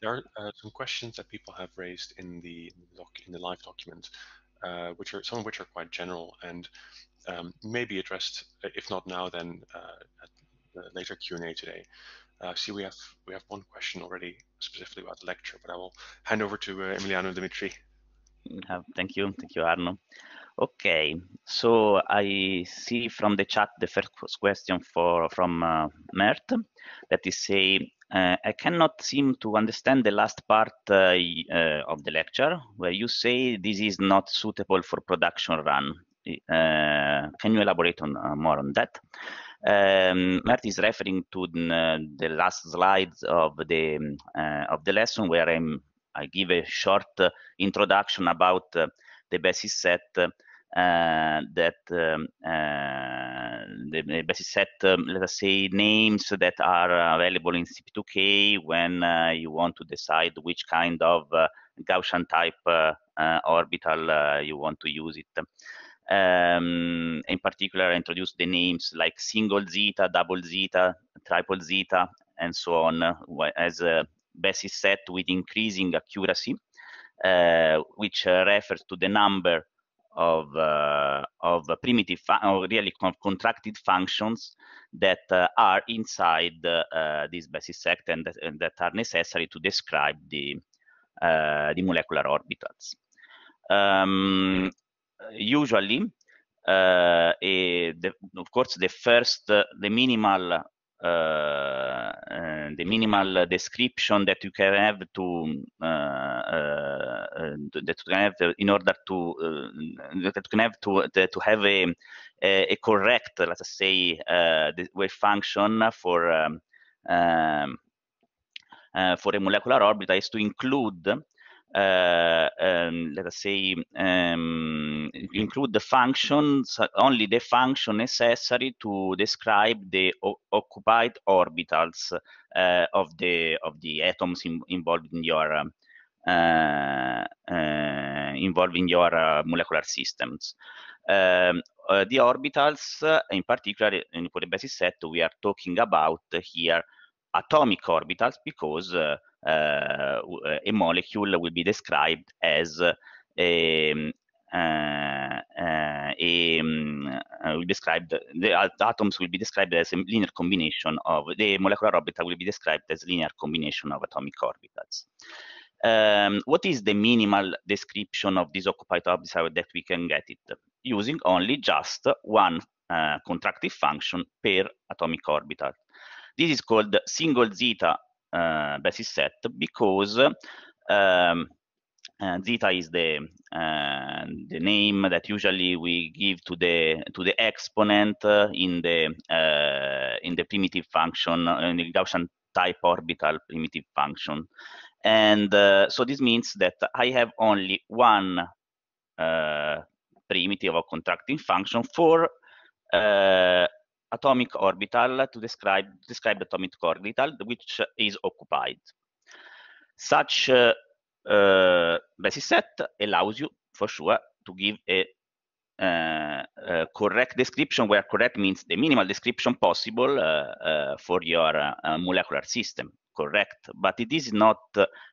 there are uh, some questions that people have raised in the doc, in the live document, uh, which are some of which are quite general and um, may be addressed, uh, if not now, then uh, at the later Q and A today. Uh, see, we have we have one question already specifically about the lecture, but I will hand over to Emiliano Dimitri. Mm, thank you, thank you, Arno. Okay, so I see from the chat the first question for from uh, Mert that is say uh, I cannot seem to understand the last part uh, uh, of the lecture where you say this is not suitable for production run. Uh, can you elaborate on uh, more on that? Um, Mert is referring to uh, the last slides of the um, of the lesson where I'm, i give a short introduction about the basis set Eh, that um, eh, the basic set, um, let us say, names that are uh, available in CP2K when uh, you want to decide which kind of uh, Gaussian type orbital you want to use it. Um, in particular, I introduced the names like single zeta, double zeta, triple zeta, and so on as a basis set with increasing accuracy, uh, which uh, refers to the number of, uh, of primitive or really con contracted functions that uh, are inside uh, this basis sect and that, and that, are necessary to describe the, uh, the molecular orbitals. Um, usually, uh, a, the, of course, the first, uh, the minimal uh, the minimal description that you can have to uh, uh, that you can have in order to that you can have to to have a a, correct let's say wave function for um, um, for a molecular orbit is to include uh, um, let us say, um, include the functions, only the function necessary to describe the occupied orbitals uh, of the of the atoms in, involved in your um, uh, involving your molecular systems. Um, uh, the orbitals, uh, in particular in the basis set, we are talking about here atomic orbitals because Eh, a molecule will be described as a, uh, ehm, eh, a, ehm, eh, will described the atoms will be described as a linear combination of the molecular orbital will be described as linear combination of atomic orbitals. Um, what is the minimal description of this occupied orbital that we can get it using only just one contractive function per atomic orbital? This is called single zeta uh, eh, basis set because um, zeta is the eh, the name that usually we give to the to the exponent in the in the primitive function in the Gaussian type orbital primitive function. And uh, so this means that I have only one uh, primitive or contracting function for uh, atomic orbital to describe, describe the atomic orbital which is occupied. Such uh, uh, basis set allows you, for sure, to give a, uh, a, correct description, where correct means the minimal description possible uh, uh, for your uh, molecular system. Correct, but it is not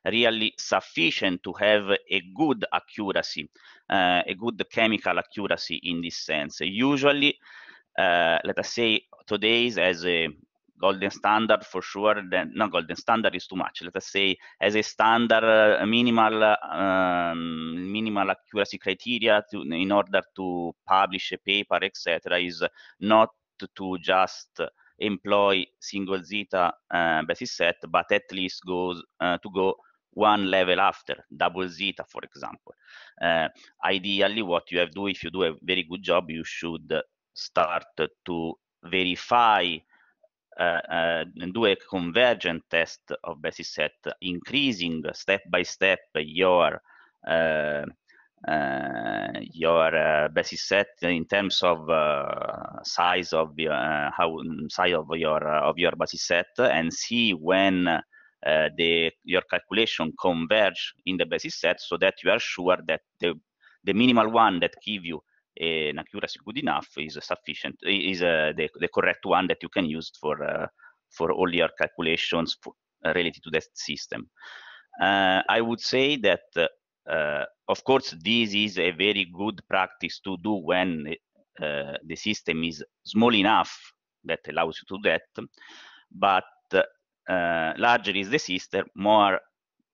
really sufficient to have a good accuracy, a good chemical accuracy in this sense. Usually, uh, let us say today's as a golden standard for sure then not golden standard is too much let us say as a standard uh, minimal um, minimal accuracy criteria to, in order to publish a paper etc is not to just employ single zeta uh, basis set but at least goes uh, to go one level after double zeta for example uh, ideally what you have to do if you do a very good job you should start to verify uh, and do a convergent test of basis set, increasing step by step your uh, your uh, basis set in terms of uh, size of your, how size of your of your basis set and see when the your calculation converge in the basis set so that you are sure that the the minimal one that give you an accuracy good enough is sufficient is eh, the, the correct one that you can use for eh, for all your calculations for, eh, related to that system. I would say that uh, of course, this is a very good practice to do when uh, the system is small enough that allows you to do that. But uh, larger is the system, more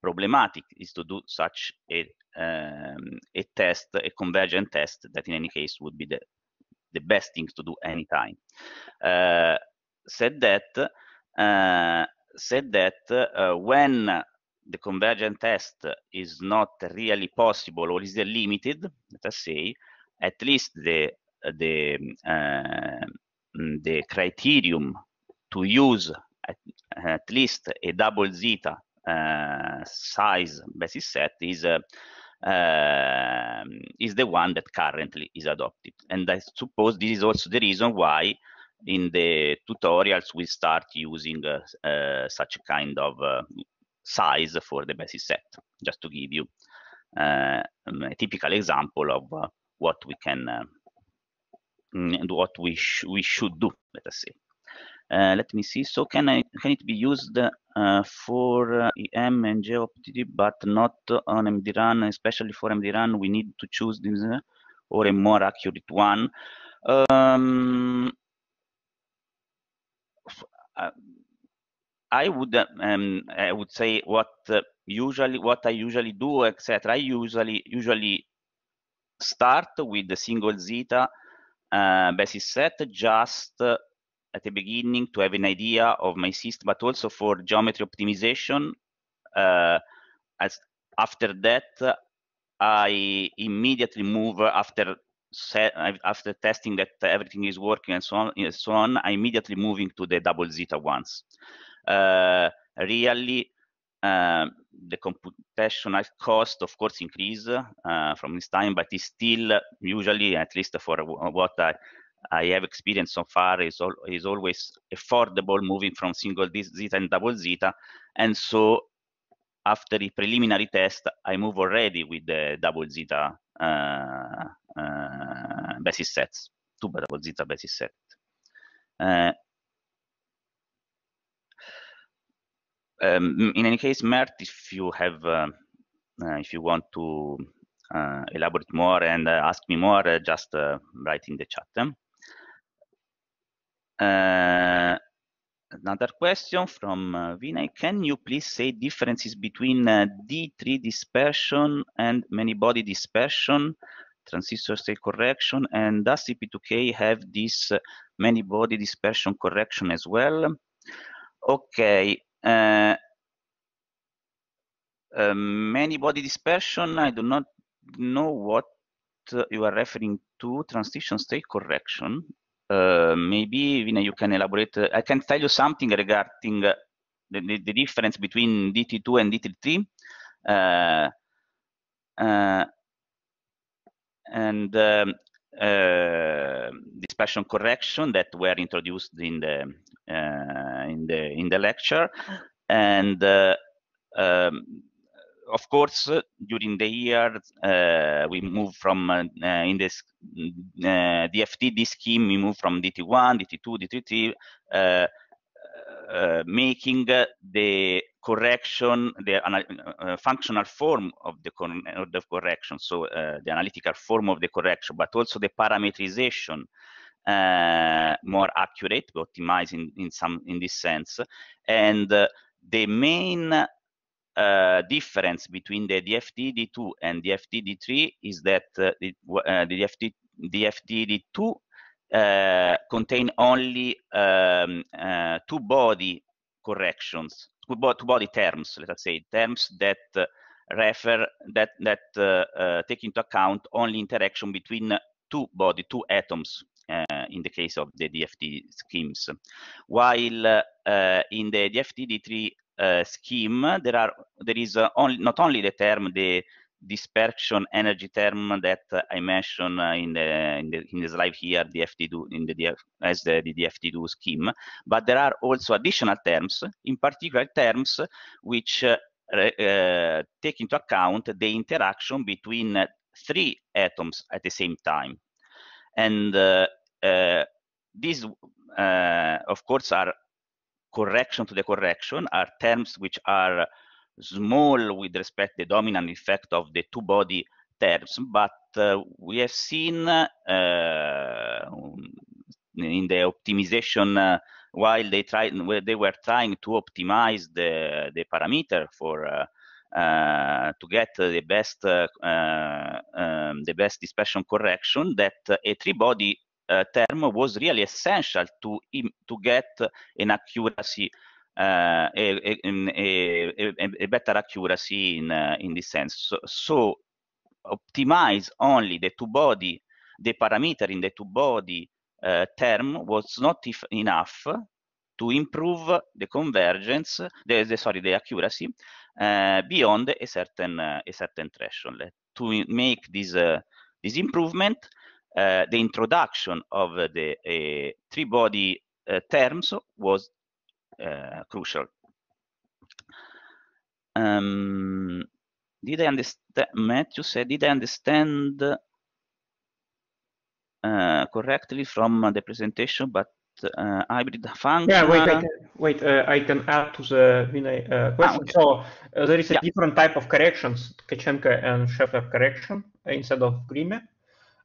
problematic is to do such a um, ehm, a test, a convergent test that in any case would be the, the best thing to do anytime. Uh, said that, uh, said that uh, when the convergent test is not really possible or is limited, let us say, at least the the uh, the criterion to use at, at least a double zeta uh, size basis set is uh, uh, is the one that currently is adopted. And I suppose this is also the reason why in the tutorials we start using uh, uh, such kind of uh, size for the basis set, just to give you uh, a typical example of uh, what we can mm, and what we, sh we should do, let us say. let me see, so can, I, can it be used uh, for EM uh, and JOPTD, but not on MDRAN. Especially for MDRAN, we need to choose this uh, or a more accurate one. Um, I would um, I would say what uh, usually what I usually do, etc. I usually usually start with the single zeta uh, basis set just at the beginning to have an idea of my system, but also for geometry optimization. Uh, as after that, I immediately move after set, after testing that everything is working and so on. And so on, I immediately moving to the double zeta ones. Uh, really, um, the computational cost, of course, increase uh, from this time, but it's still usually, at least for what I, I have experienced so far is, al is always affordable moving from single zeta and double zeta. And so after the preliminary test, I move already with the double zeta uh, uh, basis sets, two double zeta basis set. Uh, um, in any case, Mert, if you have, uh, uh, if you want to uh, elaborate more and ask me more, just write in the chat. Eh? Uh, another question from uh, Vinay. Can you please say differences between uh, D3 dispersion and many body dispersion, transistor state correction, and does CP2K have this uh, many body dispersion correction as well? Okay. Uh, uh many body dispersion, I do not know what uh, you are referring to, transition state correction. Uh, maybe Vina, you can elaborate. Uh, I can tell you something regarding uh, the, the, the, difference between DT2 and DT3. Uh, uh, and um, dispersion correction that were introduced in the in the in the lecture, and um, of course, uh, during the year, uh, we move from uh, in this DFTD mm, scheme, we move from DT1, DT2, DT3, uh, making the correction the uh, functional form of the, of the correction so the analytical form of the correction but also the parameterization more accurate optimizing in some in this sense and the main uh, difference between the DFTD2 and DFTD3 is that uh, the, uh, the DFT, DFTD2 uh, contain only um, uh, two body corrections, two, bo two, body terms, let us say, terms that uh, refer that that uh, take into account only interaction between two body, two atoms. in the case of the DFT schemes, while in the DFTD3 Eh, scheme, there are there is eh, only, not only the term the dispersion energy term that I mentioned eh, in the, in the, in the slide here, the FT2 in the DF, as the, the DFT2 scheme, but there are also additional terms, in particular terms which uh, uh, take into account the interaction between three atoms at the same time, and uh, these, of course, are correction to the correction are terms which are small with respect to the dominant effect of the two body terms, but uh, we have seen uh, in the optimization uh, while they tried they were trying to optimize the the parameter for uh, uh, to get the best uh, um, the best dispersion correction that a three body Eh, term was really essential to to get an accuracy uh, a, a, a, a, better accuracy in uh, in this sense. So, so, optimize only the two body, the parameter in the two body uh, term was not if enough to improve the convergence, the, the sorry, the accuracy beyond a certain a certain threshold. To make this this improvement, uh, the introduction of the uh, three body uh, terms was uh, crucial. Um, did I understand, Matthew said, did I understand uh, correctly from the presentation, but uh, hybrid function. Yeah, wait, I can, wait. Uh, I can add to the uh, question. Ah, okay. So there is a yeah. different type of corrections, Kachenko and Scheffler correction instead of Grimme.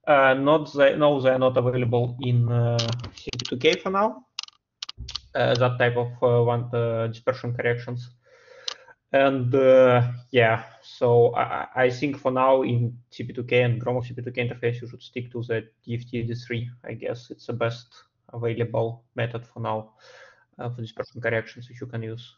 Uh, not they, no, they are not available in uh, CP2K for now. Uh, that type of uh, one uh, dispersion corrections. And uh, yeah, so I, I, think for now in CP2K and Gromo CP2K interface, you should stick to the DFTD3. I guess it's the best available method for now for dispersion corrections which you can use.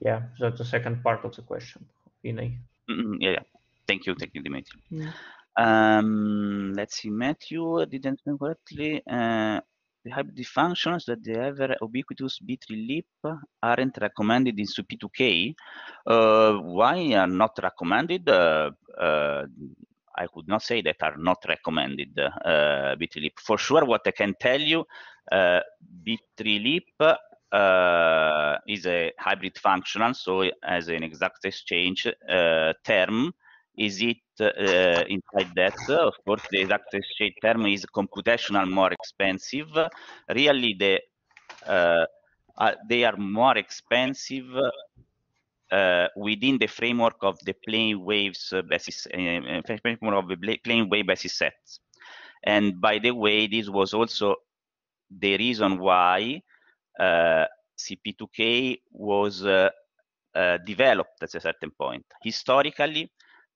Yeah, that's the second part of the question, Vinay. Mm -hmm, yeah, yeah. Thank you, thank you, Dimitri. Yeah. Um, let's see, Matthew didn't know correctly. Uh, the hybrid functions that the ever ubiquitous B3 leap aren't recommended in SUP2K. Uh, why are not recommended? Uh, uh, I could not say that are not recommended uh, B3Leap. For sure, what I can tell you, uh, B3Leap uh, is a hybrid functional, so as an exact exchange uh, term is it uh, inside that? Of course, the exact exchange term is computational more expensive. Really, the uh, uh, they are more expensive uh, within the framework of the plane waves uh, basis uh, uh, framework of the plane wave basis sets. And by the way, this was also the reason why CP2K was developed at a certain point. Historically,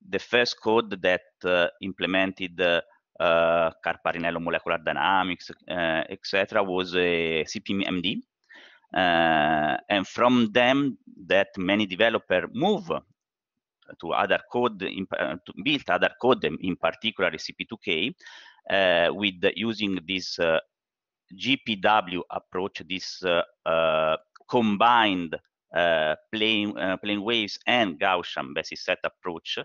the first code that uh, implemented uh, uh, Carparinello molecular dynamics, uh, etc., was a CPMD. Uh, and from them, that many developers move to other code, in, uh, to build other code, in particular CP2K, with using this GPW approach, this combined plane, eh, plane eh, waves and Gaussian basis set approach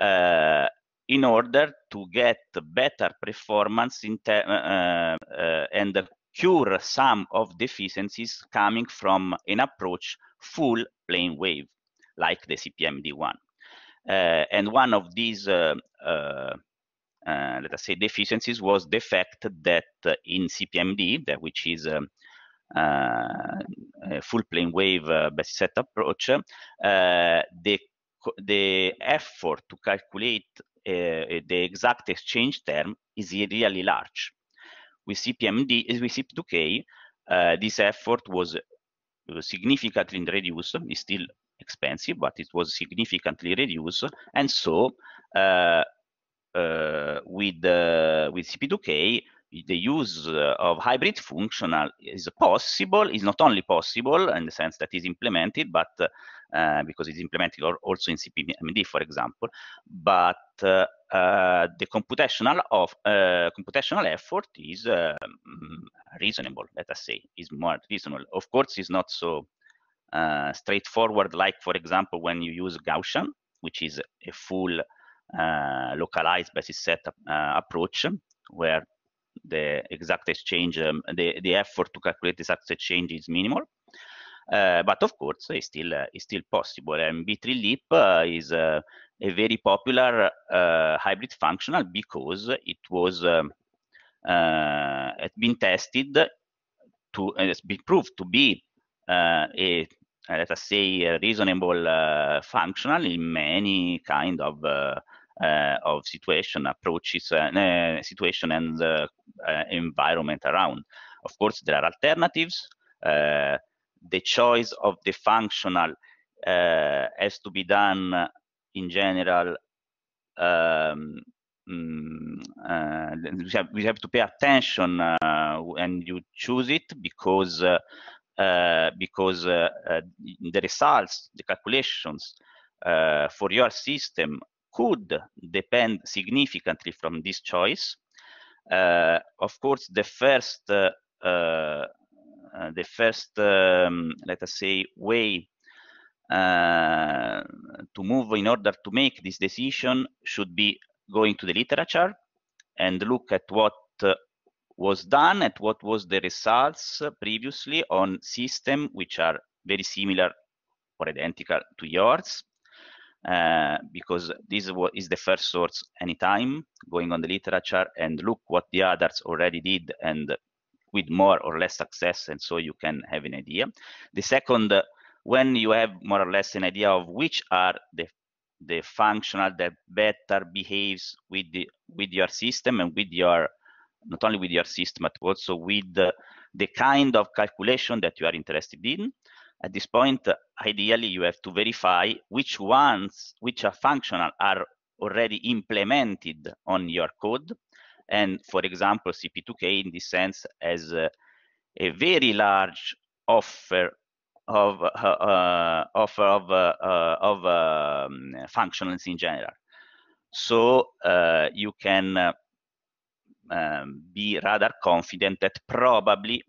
eh, in order to get better performance and cure some of deficiencies coming from an approach full plane wave, like the CPMD1. Uh, and one of these, uh, uh, let us say, deficiencies was the fact that in CPMD, that which is uh, full plane wave uh, best set approach, uh, the the effort to calculate the exact exchange term is really large. With CPMD, with CP2K, this effort was significantly reduced. It's still expensive, but it was significantly reduced. And so uh, uh, with uh, with CP2K, the use eh, of hybrid functional is possible, is not only possible in the sense that is implemented, but uh, because it's implemented also in CPMD, for example, but uh, uh, the computational of computational effort is mm, reasonable. Let us say is more reasonable. Of course, it's not so straightforward. Like for example, when you use Gaussian, which is a full localized basis set approach, where the exact exchange, um, the, the effort to calculate the exact exchange is minimal. Uh, but of course, it's still uh, it's still possible. And B3 Leap uh, is uh, a very popular uh, hybrid functional because it was um, uh, it's been tested to it's been proved to be a let us say a reasonable functional in many kind of uh, of situation approaches, uh, situation and the uh, environment around. Of course, there are alternatives. the choice of the functional has to be done in general um, Mm, uh, we, have, we, have, to pay attention uh, when you choose it because uh, because the results, the calculations for your system could depend significantly from this choice. Uh, of course, the first, uh, uh, the first, um, let us say, way uh, to move in order to make this decision should be going to the literature and look at what uh, was done, at what was the results previously on systems which are very similar or identical to yours uh, because this is the first source anytime going on the literature and look what the others already did and with more or less success and so you can have an idea the second when you have more or less an idea of which are the the functional that better behaves with the with your system and with your not only with your system but also with the, the kind of calculation that you are interested in at this point, ideally, you have to verify which ones, which are functional, are already implemented on your code. And for example, CP2K in this sense has a, a very large offer of uh, uh of uh, uh, of um, functionals in general. So uh, you can um, be rather confident that probably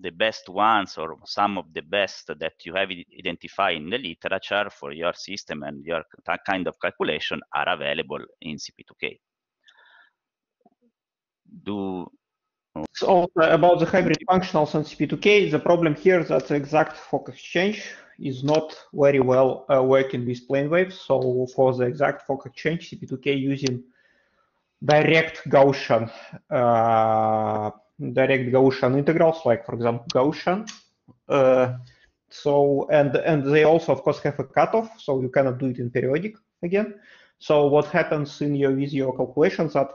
the best ones or some of the best that you have identified in the literature for your system and your kind of calculation are available in CP2K. Do so about the hybrid functionals on CP2K, the problem here that the exact fog exchange is not very well uh, working with plane waves. So for the exact fog exchange, CP2K using direct Gaussian uh, direct Gaussian integrals, like for example Gaussian. Uh, so and and they also of course have a cutoff, so you cannot do it in periodic again. So what happens in your with your calculations that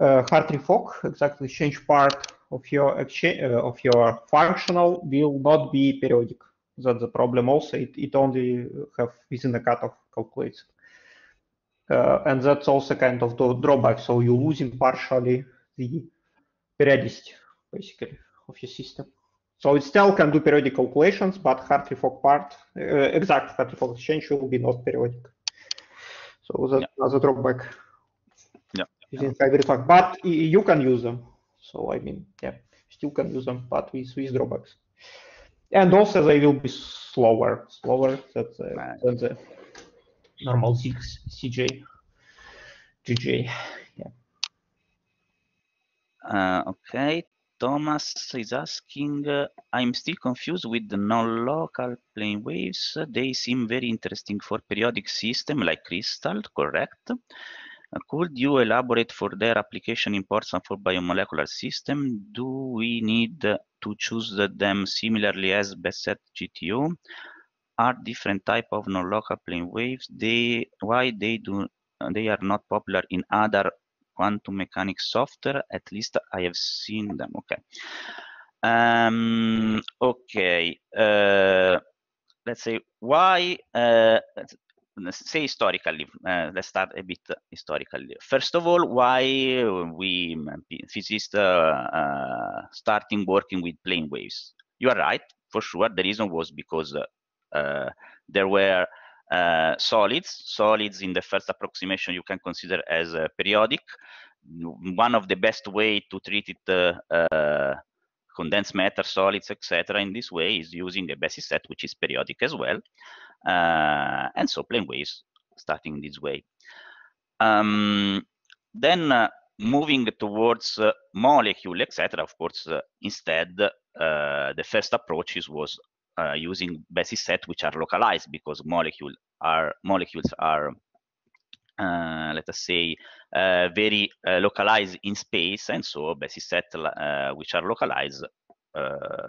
uh, Hartree-Fock exactly change part of your exchange, uh, of your functional will not be periodic. That's the problem. Also, it, it only have within the cutoff calculated. Uh, and that's also kind of the drawback. So you're losing partially the periodicity, basically, of your system. So it still can do periodic calculations, but hartree fork part, uh, exact hartree fork exchange will be not periodic. So that, yeah. that's a drawback. Yeah. Using hybrid fork, but you can use them. So I mean, yeah, still can use them, but with with drawbacks. And also they will be slower, slower than the, than the normal six CJ, GJ. Uh, okay, Thomas is asking, uh, I'm still confused with the non-local plane waves. Uh, they seem very interesting for periodic system like crystal, correct? Uh, could you elaborate for their application importance for biomolecular system? Do we need uh, to choose them similarly as BESET GTO? Are different type of non-local plane waves? They, why they do uh, they are not popular in other quantum mechanics software. At least I have seen them. Okay. Um, okay. Uh, let's say why. Uh, let's, say historically. Uh, let's start a bit historically. First of all, why we uh, physicists uh, uh, starting working with plane waves. You are right. For sure, the reason was because there were uh, solids. Solids in the first approximation you can consider as uh, periodic. One of the best way to treat it uh, condensed matter, solids, etc. In this way is using a basis set which is periodic as well. and so plane waves starting this way. Um, then moving towards uh, molecule, etc. Of course, uh, instead, uh, the first approach was uh, using basis set which are localized because molecule are molecules are uh, let us say uh, very uh, localized in space and so basis set uh, which are localized uh,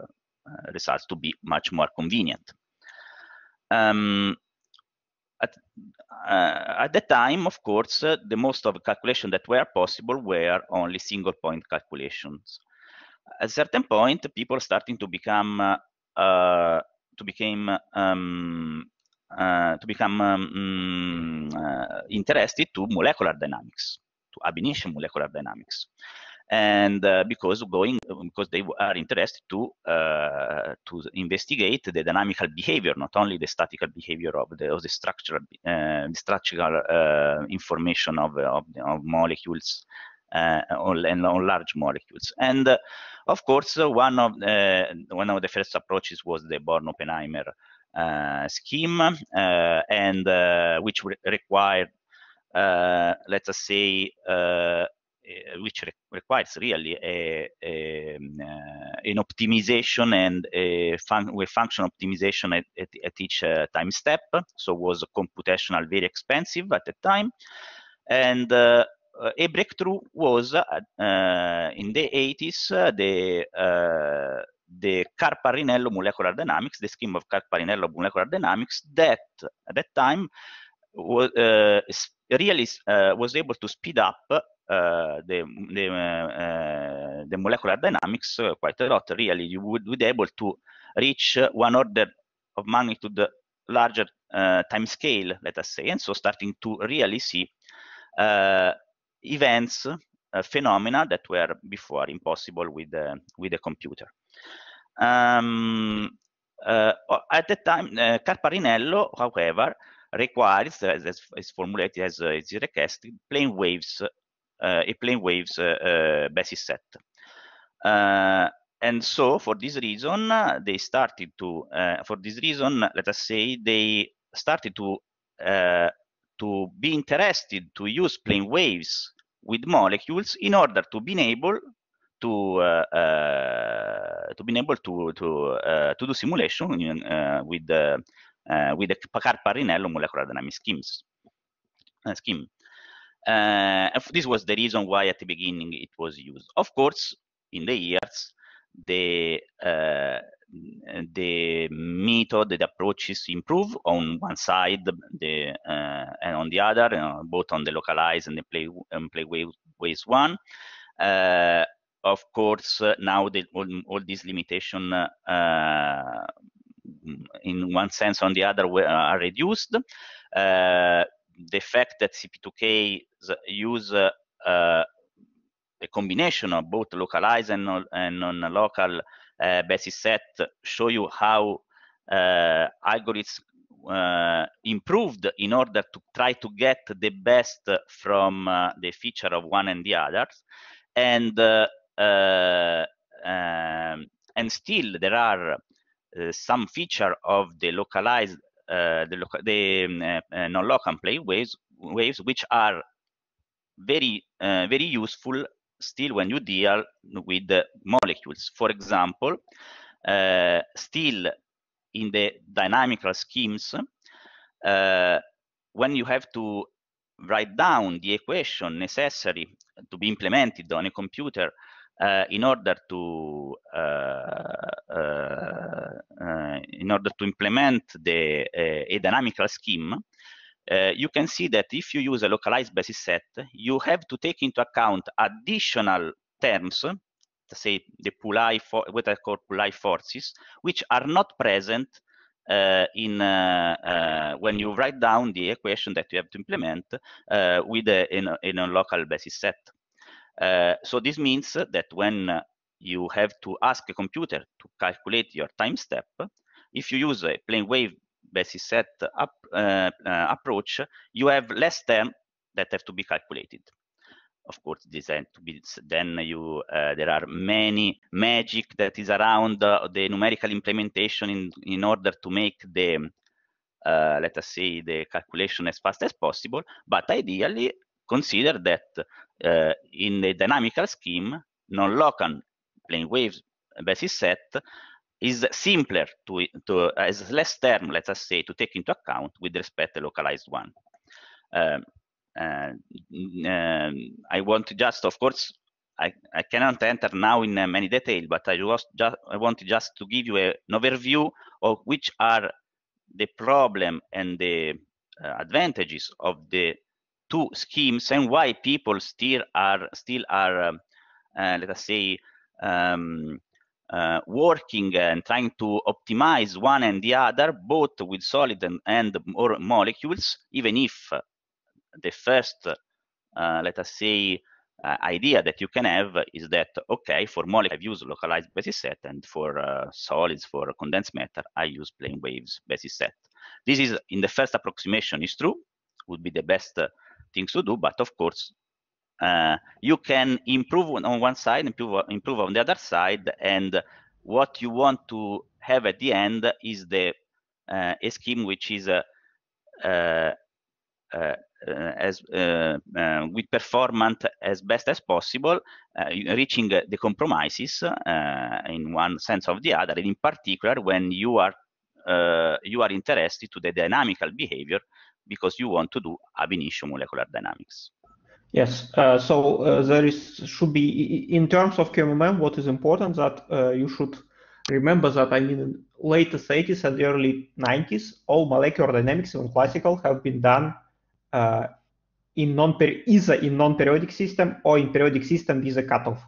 results to be much more convenient um, at, at the time of course the most of calculation that were possible were only single point calculations at certain point people starting to become um, uh, to become um, to become um, interested to molecular dynamics, to ab initio molecular dynamics and uh, because going because they are interested to uh, to investigate the dynamical behavior not only the statical behavior of the of the structural uh, the structural uh, information of of, of molecules Eh, on, and on large molecules. And uh, of course, uh, one of uh, one of the first approaches was the Born Oppenheimer scheme, and which re required, let us say, eh, which re requires really a, a, um, an optimization and a fun function optimization at, at, at each uh, time step. So was computational very expensive at the time. And uh, uh, a breakthrough was uh, uh, in the 80s the the Carparinello molecular dynamics, the scheme of Carparinello molecular dynamics that at that time was uh, really uh, was able to speed up uh, the the, the, molecular dynamics quite a lot. Really, you would, would be able to reach one order of magnitude larger time scale, let us say, and so starting to really see events, uh, phenomena that were before impossible with the, with the computer. Um, uh, at the time, uh, Carparinello, however, requires, as, as formulated as is requested, plane waves, a plane waves basis set. and so, for this reason, they started to, for this reason, let us say, they started to uh, to be interested to use plane waves with molecules in order to be able to uh, uh, to be able to to uh, to do simulation uh, uh, uh, with the with the Packard-Parinello molecular dynamics schemes scheme. this was the reason why at the beginning it was used. Of course, in the years the the method, the approaches improve on one side the, uh, and on the other, uh, both on the localized and the play, um, play ways one. Uh, of course, uh, now the, all, all these limitation uh, in one sense or the other are reduced. the fact that CP2K use a combination of both localized and, and non-local Eh, basis set show you how eh, algorithms uh, improved in order to try to get the best from uh, the feature of one and the others and uh, um, and still there are some feature of the localized the, loca the non-local play waves waves which are very very useful still when you deal with the molecules. For example, uh, still in the dynamical schemes, uh, when you have to write down the equation necessary to be implemented on a computer uh, in order to uh, uh, uh, in order to implement the a dynamical scheme, uh, you can see that if you use a localized basis set, you have to take into account additional terms, say the Poulain for what I call Poulain forces, which are not present uh, in uh, uh, when you write down the equation that you have to implement uh, with a, in, a, in a local basis set. Uh, so this means that when you have to ask a computer to calculate your time step, if you use a plane wave basis set up, uh, uh, approach, you have less term that have to be calculated. Of course, this to be then you uh, there are many magic that is around uh, the numerical implementation in in order to make the uh, let us say the calculation as fast as possible. But ideally, consider that in the dynamical scheme, non-local plane waves basis set is simpler to, to as uh, less term, let us say, to take into account with respect to localized one. Um, um, I want to just, of course, I, I cannot enter now in uh, many detail, but I, was just, I want just to give you a, an overview of which are the problem and the uh, advantages of the two schemes and why people still are still are um, uh, let us say um, uh, working and trying to optimize one and the other, both with solid and, and more molecules, even if uh, the first, uh, let us say, uh, idea that you can have is that, okay, for molecules, I've used localized basis set, and for uh, solids, for condensed matter, I use plane waves basis set. This is, in the first approximation, is true, would be the best uh, things to do, but of course, uh, you can improve on one side, improve, improve on the other side, and what you want to have at the end is the uh, a scheme which is uh, uh, uh as with performance as best as possible, reaching the compromises in one sense or the other, and in particular when you are you are interested to the dynamical behavior because you want to do ab initio molecular dynamics. Yes, uh, so uh, there is should be in terms of QMMM. What is important that uh, you should remember that I mean, late 80s and early 90s, all molecular dynamics, even classical, have been done uh, in non either in non-periodic system or in periodic system with a cutoff.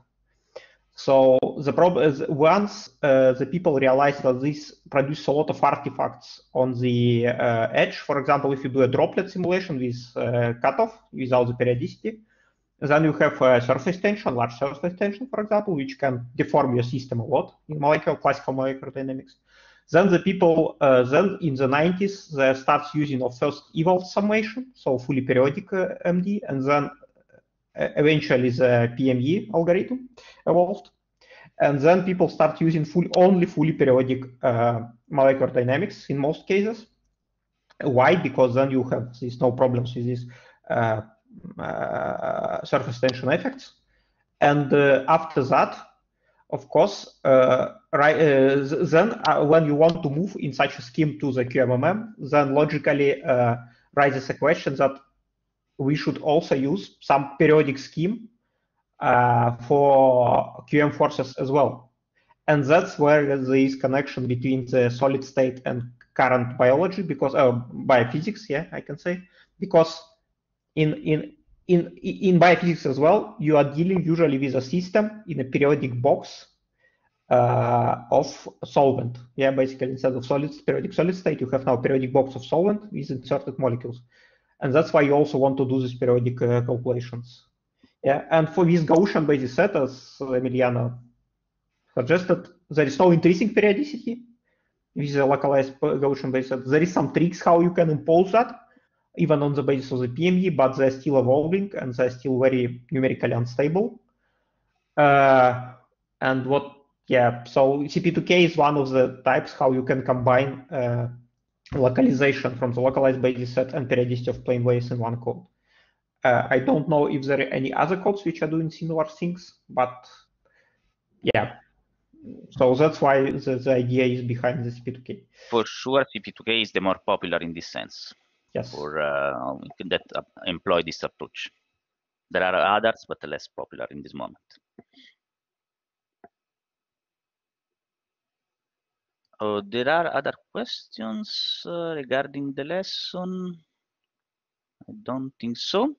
So the problem uh, is once uh, the people realize that this produces a lot of artifacts on the uh, edge, for example, if you do a droplet simulation with uh, cutoff without the periodicity, then you have a uh, surface tension, large surface tension, for example, which can deform your system a lot in molecular, classical molecular dynamics. Then the people, uh, then in the 90s, they start using of first evolved summation, so fully periodic MD, and then eventually the PME algorithm evolved. And then people start using full, only fully periodic uh, molecular dynamics in most cases. Why? Because then you have these no problems with these uh, uh, surface tension effects. And after that, of course, uh, right, uh, then uh, when you want to move in such a scheme to the QMMM, then logically rises a question that we should also use some periodic scheme uh, for QM forces as well. And that's where there is connection between the solid state and current biology, because uh, biophysics, yeah, I can say, because in in in in biophysics as well, you are dealing usually with a system in a periodic box uh, of solvent. Yeah, basically instead of solid periodic solid state, you have now periodic box of solvent with inserted molecules. And that's why you also want to do these periodic uh, calculations. Yeah, and for this Gaussian basis set, as Emiliano suggested, there is no intrinsic periodicity with a localized uh, Gaussian basis set. There is some tricks how you can impose that, even on the basis of the PME, but they're still evolving and they're still very numerically unstable. Uh, and what, yeah, so CP2K is one of the types how you can combine uh, localization from the localized basis set and periodicity of plane waves in one code. Uh, I don't know if there are any other codes which are doing similar things, but yeah. So that's why the, the idea is behind the cp 2 k For sure, cp 2 k is the more popular in this sense. Yes. For uh, that uh, employ this approach. There are others, but less popular in this moment. Oh, there are other questions uh, regarding the lesson? I don't think so.